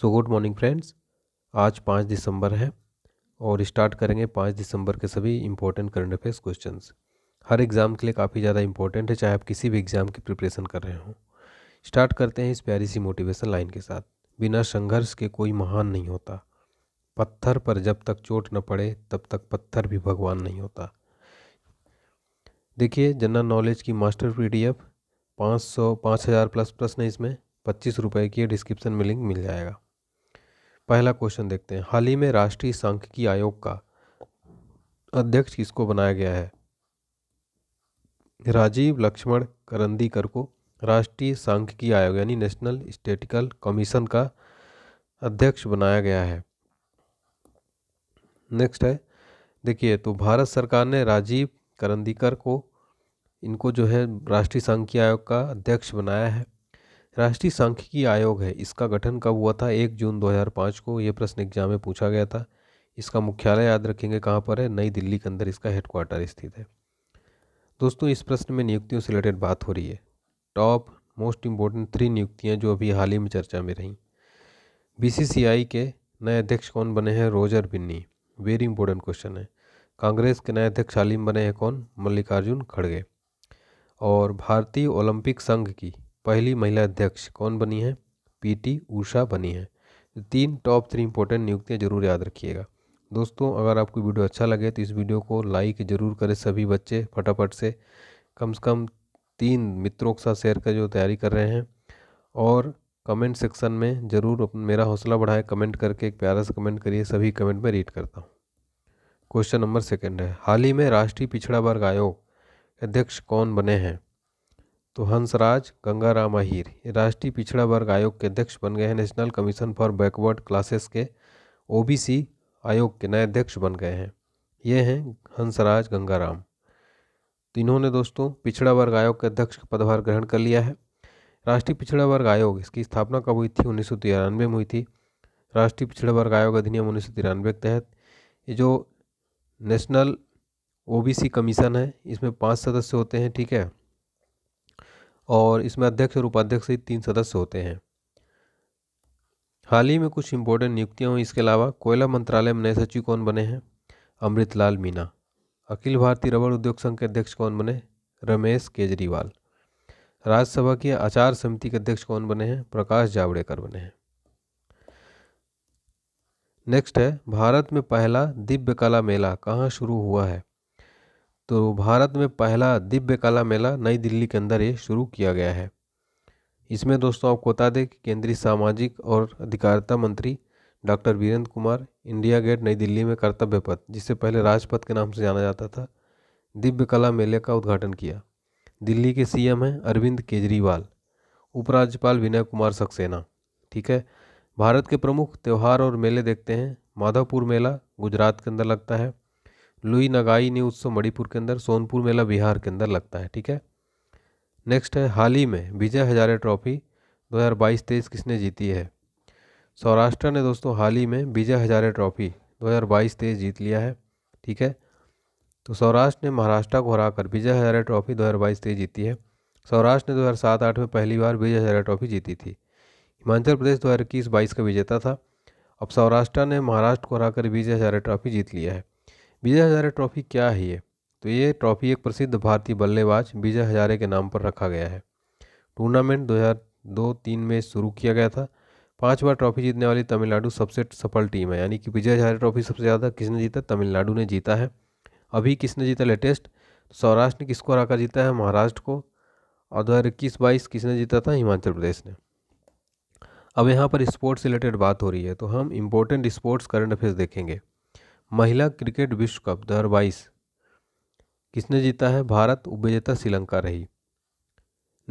so good morning friends आज पाँच दिसंबर है और स्टार्ट करेंगे पाँच दिसंबर के सभी इंपॉर्टेंट करंट अफेयर्स क्वेश्चन हर एग्ज़ाम के लिए काफ़ी ज़्यादा इंपॉर्टेंट है चाहे आप किसी भी एग्ज़ाम की प्रिपरेशन कर रहे हों स्टार्ट करते हैं इस प्यारी सी मोटिवेशन लाइन के साथ बिना संघर्ष के कोई महान नहीं होता पत्थर पर जब तक चोट न पड़े तब तक पत्थर भी भगवान नहीं होता देखिए जनरल नॉलेज की मास्टर पी डी एफ पाँच सौ पाँच हज़ार प्लस प्रश्न इसमें पच्चीस रुपये की डिस्क्रिप्शन में लिंक मिल जाएगा पहला क्वेश्चन देखते हैं हाल ही में राष्ट्रीय सांख्यिकी आयोग का अध्यक्ष किसको बनाया गया है राजीव लक्ष्मण करंदीकर को राष्ट्रीय सांख्यिकी आयोग यानी नेशनल स्टेटिकल कमीशन का अध्यक्ष बनाया गया है नेक्स्ट है देखिए तो भारत सरकार ने राजीव करंदीकर को इनको जो है राष्ट्रीय सांख्यिकी आयोग का अध्यक्ष बनाया है राष्ट्रीय सांख्यिकी आयोग है इसका गठन कब हुआ था एक जून 2005 को यह प्रश्न एग्जाम में पूछा गया था इसका मुख्यालय याद रखेंगे कहाँ पर है नई दिल्ली के अंदर इसका हेडक्वार्टर स्थित है दोस्तों इस प्रश्न में नियुक्तियों से रिलेटेड बात हो रही है टॉप मोस्ट इम्पोर्टेंट थ्री नियुक्तियाँ जो अभी हाल ही में चर्चा में रहीं बी के नए अध्यक्ष कौन बने हैं Roger Binny very important question है कांग्रेस के नए अध्यक्ष हाल ही में बने हैं कौन मल्लिकार्जुन खड़गे और भारतीय ओलंपिक संघ की पहली महिला अध्यक्ष कौन बनी है पीटी उषा बनी है तीन टॉप थ्री इंपॉर्टेंट नियुक्तियाँ जरूर याद रखिएगा दोस्तों अगर आपको वीडियो अच्छा लगे तो इस वीडियो को लाइक जरूर करें सभी बच्चे फटाफट से कम से कम तीन मित्रों के साथ शेयर कर जो तैयारी कर रहे हैं और कमेंट सेक्शन में ज़रूर मेरा हौसला बढ़ाए कमेंट करके एक प्यारा सा कमेंट करिए सभी कमेंट में रीड करता हूँ क्वेश्चन नंबर सेकंड है हाल ही में राष्ट्रीय पिछड़ा वर्ग आयोग अध्यक्ष कौन बने हैं तो हंसराज गंगाराम अहिर ये राष्ट्रीय पिछड़ा वर्ग आयोग के अध्यक्ष बन गए हैं National Commission for Backward Classes के ओबीसी आयोग के नए अध्यक्ष बन गए हैं ये हैं हंसराज गंगाराम तो इन्होंने दोस्तों पिछड़ा वर्ग आयोग के अध्यक्ष का पदभार ग्रहण कर लिया है राष्ट्रीय पिछड़ा वर्ग आयोग इसकी स्थापना कब हुई थी उन्नीस में हुई थी राष्ट्रीय पिछड़ा वर्ग आयोग अधिनियम उन्नीस के तहत ये जो नेशनल ओबीसी कमीशन है इसमें पाँच सदस्य होते हैं ठीक है और इसमें अध्यक्ष और उपाध्यक्ष सहित तीन सदस्य होते हैं हाल ही में कुछ इम्पोर्टेंट नियुक्तियाँ हुई इसके अलावा कोयला मंत्रालय में नए सचिव कौन बने हैं अमृतलाल मीना अखिल भारतीय रबड़ उद्योग संघ के अध्यक्ष कौन बने रमेश केजरीवाल राज्यसभा की आचार समिति के अध्यक्ष कौन बने हैं प्रकाश जावड़ेकर बने हैं नेक्स्ट है भारत में पहला दिव्य कला मेला कहाँ शुरू हुआ है तो भारत में पहला दिव्य कला मेला नई दिल्ली के अंदर ये शुरू किया गया है इसमें दोस्तों आपको बता दें कि केंद्रीय सामाजिक और अधिकारिता मंत्री doctor Virendra Kumar India Gate नई दिल्ली में कर्तव्य पथ जिसे पहले राजपथ के नाम से जाना जाता था दिव्य कला मेले का उद्घाटन किया दिल्ली के सीएम हैं अरविंद केजरीवाल उपराज्यपाल विनय कुमार सक्सेना ठीक है भारत के प्रमुख त्यौहार और मेले देखते हैं माधवपुर मेला गुजरात के अंदर लगता है लुई नगाई न्यू उत्सव तो मणिपुर के अंदर सोनपुर मेला बिहार के अंदर लगता है ठीक है नेक्स्ट है हाल ही में विजय हजारे ट्रॉफी 2022-23 किसने जीती है सौराष्ट्र ने दोस्तों हाल ही में विजय हजारे ट्रॉफी 2022-23 जीत लिया है ठीक है तो सौराष्ट्र ने महाराष्ट्र को हराकर विजय हजारे ट्रॉफी 2022-23 जीती है सौराष्ट्र ने दो हज़ार में पहली बार विजय हजारे ट्रॉफी जीती थी हिमाचल प्रदेश दो हज़ार इक्कीस बाईस का विजेता था अब सौराष्ट्र ने महाराष्ट्र को हराकर विजय हजारे ट्रॉफी जीत लिया है विजय हजारे ट्रॉफ़ी क्या है ये तो ये ट्रॉफ़ी एक प्रसिद्ध भारतीय बल्लेबाज विजय हजारे के नाम पर रखा गया है टूर्नामेंट 2002-3 में शुरू किया गया था पांच बार ट्रॉफी जीतने वाली तमिलनाडु सबसे सफल टीम है यानी कि विजय हजारे ट्रॉफी सबसे ज़्यादा किसने जीता तमिलनाडु ने जीता है अभी किसने जीता लेटेस्ट तो सौराष्ट्र ने किसको आकर जीता है महाराष्ट्र को और दो हज़ार इक्कीस बाईस किसने जीता था हिमाचल प्रदेश ने अब यहाँ पर स्पोर्ट्स रिलेटेड बात हो रही है तो हम इम्पोर्टेंट स्पोर्ट्स करंट अफेयर्स देखेंगे महिला क्रिकेट विश्व कप दो हज़ार बाईस किसने जीता है भारत उपविजेता श्रीलंका रही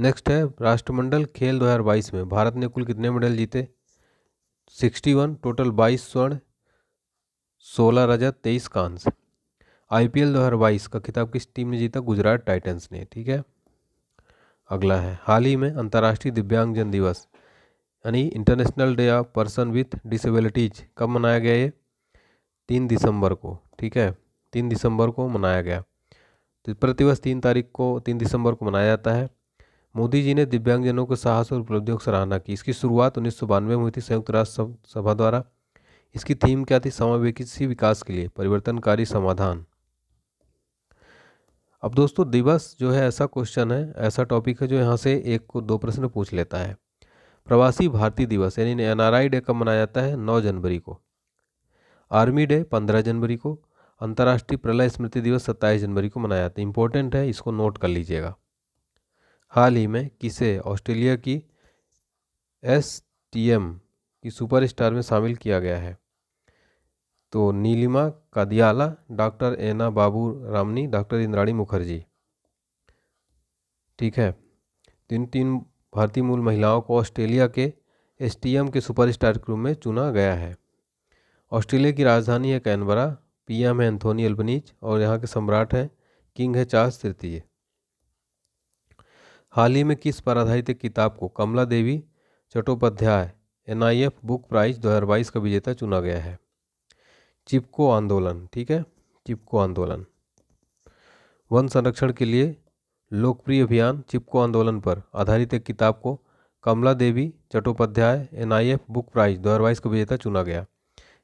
नेक्स्ट है राष्ट्रमंडल खेल 2022 में भारत ने कुल कितने मेडल जीते 61 टोटल 22 स्वर्ण 16 रजत 23 कांस्य आईपीएल 2022 का खिताब किस टीम ने जीता गुजरात टाइटंस ने ठीक है अगला है हाल ही में अंतर्राष्ट्रीय दिव्यांगजन दिवस यानी International Day of person with disabilities कब मनाया गया है तीन दिसंबर को ठीक है तीन दिसंबर को मनाया गया तो प्रतिवर्ष तीन तारीख को तीन दिसंबर को मनाया जाता है मोदी जी ने दिव्यांगजनों के साहस और उपलब्धियों की सराहना की इसकी शुरुआत उन्नीस में हुई थी संयुक्त राष्ट्र सभा द्वारा इसकी थीम क्या थी समावेशी विकास के लिए परिवर्तनकारी समाधान अब दोस्तों दिवस जो है ऐसा क्वेश्चन है ऐसा टॉपिक है जो यहाँ से एक को दो प्रश्न पूछ लेता है प्रवासी भारतीय दिवस यानी एन आर आई डे कब मनाया जाता है नौ जनवरी को आर्मी डे पंद्रह जनवरी को अंतर्राष्ट्रीय प्रलय स्मृति दिवस सत्ताईस जनवरी को मनाया जाता है इंपॉर्टेंट है इसको नोट कर लीजिएगा हाल ही में किसे ऑस्ट्रेलिया की एस टी एम की सुपरस्टार में शामिल किया गया है तो नीलिमा कादियाला डॉक्टर एना बाबू रामनी डॉक्टर इंद्राणी मुखर्जी ठीक है तीन तीन भारतीय मूल महिलाओं को ऑस्ट्रेलिया के एस टी एम के सुपरस्टार रूप में चुना गया है ऑस्ट्रेलिया की राजधानी है कैनबरा पीएम है एंथोनी अल्बनीच और यहाँ के सम्राट हैं किंग है चार्ल्स तृतीय हाल ही में किस पर आधारित एक किताब को Kamala Devi Chattopadhyay F book prize बाईस का विजेता चुना गया है चिपको आंदोलन ठीक है चिपको आंदोलन वन संरक्षण के लिए लोकप्रिय अभियान चिपको आंदोलन पर आधारित एक किताब को Kamala Devi Chattopadhyay F book prize बाईस का विजेता चुना गया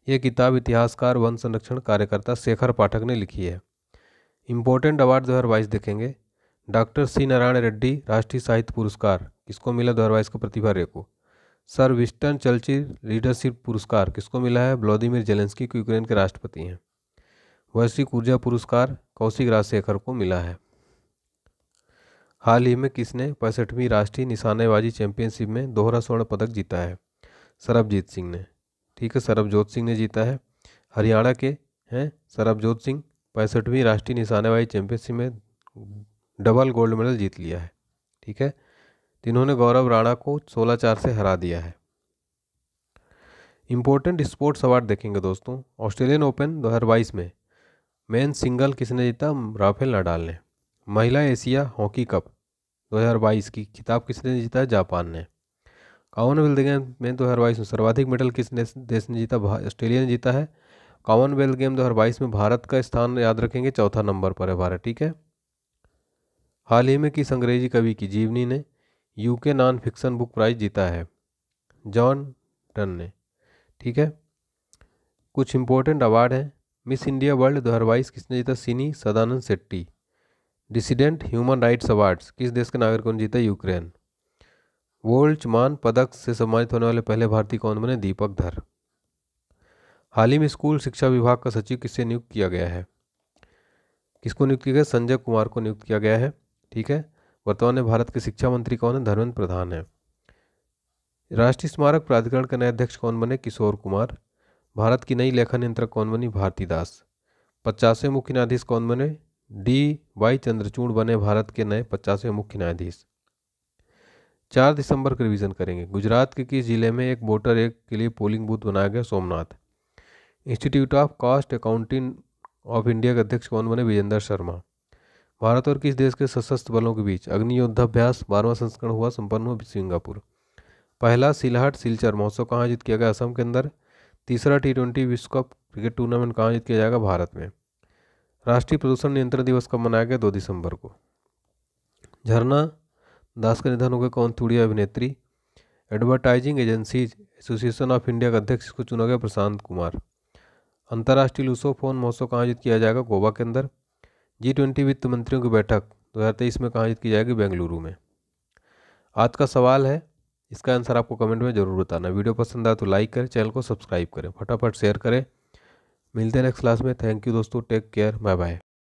यह किताब इतिहासकार वन संरक्षण कार्यकर्ता शेखर पाठक ने लिखी है इम्पोर्टेंट अवार्ड दो देखेंगे डॉक्टर सी नारायण रेड्डी राष्ट्रीय साहित्य पुरस्कार किसको मिला दो का प्रतिभा रेको सर विस्टन चर्चिल लीडरशिप पुरस्कार किसको मिला है व्लादिमिर जेलेंस्की को यूक्रेन के राष्ट्रपति हैं वैश्विक ऊर्जा पुरस्कार कौशिक राजशेखर को मिला है हाल ही में किसने पैंसठवीं राष्ट्रीय निशानेबाजी चैंपियनशिप में दोहरा स्वर्ण पदक जीता है सरबजीत सिंह ने ठीक है सरबजोत सिंह ने जीता है हरियाणा के हैं सरबजोत सिंह पैंसठवीं राष्ट्रीय निशानेबाजी चैंपियनशिप में डबल गोल्ड मेडल जीत लिया है ठीक है जिन्होंने गौरव राणा को सोलह चार से हरा दिया है इम्पोर्टेंट स्पोर्ट्स अवार्ड देखेंगे दोस्तों ऑस्ट्रेलियन ओपन दो में मेन सिंगल किसने जीता राफेल नडाल ने महिला एशिया हॉकी कप 2022 की खिताब किसने जीता जापान ने कॉमनवेल्थ गेम में दो तो हज़ार बाईस में सर्वाधिक मेडल किस देश ने जीता ऑस्ट्रेलिया ने जीता है कॉमनवेल्थ गेम दो तो बाईस में भारत का स्थान याद रखेंगे चौथा नंबर पर है भारत ठीक है हाल ही में किस अंग्रेजी कवि की जीवनी ने UK non fiction book prize जीता है जॉन टन ने ठीक है कुछ इंपॉर्टेंट अवार्ड हैं मिस इंडिया वर्ल्ड बाईस किसने जीता Sini Sadanand Shetty dissident human rights awards किस देश के नागरिकों ने जीता यूक्रेन मान पदक से सम्मानित होने वाले पहले भारतीय कौन बने दीपक धर हाल ही में स्कूल शिक्षा विभाग का सचिव किससे नियुक्त किया गया है किसको नियुक्त किया गया संजय कुमार को नियुक्त किया गया है ठीक है वर्तमान में भारत के शिक्षा मंत्री कौन है धर्मेंद्र प्रधान है राष्ट्रीय स्मारक प्राधिकरण के नए अध्यक्ष कौन बने किशोर कुमार भारत की नई लेखन नियंत्रक कौन बनी भारती दास पचासवें मुख्य न्यायाधीश कौन बने डी वाई चंद्रचूड़ बने भारत के नए पचासवें मुख्य न्यायाधीश चार दिसंबर का रिवीजन करेंगे गुजरात के किस जिले में एक वोटर एक के लिए पोलिंग बूथ बनाया गया Somnath institute of cost accounting of India के अध्यक्ष कौन बने विजेंद्र शर्मा भारत और किस देश के सशस्त्र बलों के बीच अग्नि युद्धाभ्यास बारहवां संस्करण हुआ संपन्न हुआ सिंगापुर पहला सिलहट सिलचर महोत्सव कहाँ आयोजित किया गया असम के अंदर तीसरा टी ट्वेंटी विश्व कप क्रिकेट टूर्नामेंट कहाँ आयोजित किया जाएगा भारत में राष्ट्रीय प्रदूषण नियंत्रण दिवस कब मनाया गया दो दिसंबर को झरना दास का निधन हो गया कौन थोड़ी अभिनेत्री advertising agencies association of India के अध्यक्ष को चुना गया प्रशांत कुमार अंतर्राष्ट्रीय फोन महोत्सव कहाँ आयोजित किया जाएगा गोवा के अंदर जी ट्वेंटी वित्त मंत्रियों की बैठक दो हज़ार तेईस में कहाँ आयोजित की जाएगी बेंगलुरु में आज का सवाल है इसका आंसर आपको कमेंट में ज़रूर बताना वीडियो पसंद आए तो लाइक करें चैनल को सब्सक्राइब करें फटाफट शेयर करें मिलते हैं नेक्स्ट क्लास में थैंक यू दोस्तों टेक केयर बाय बाय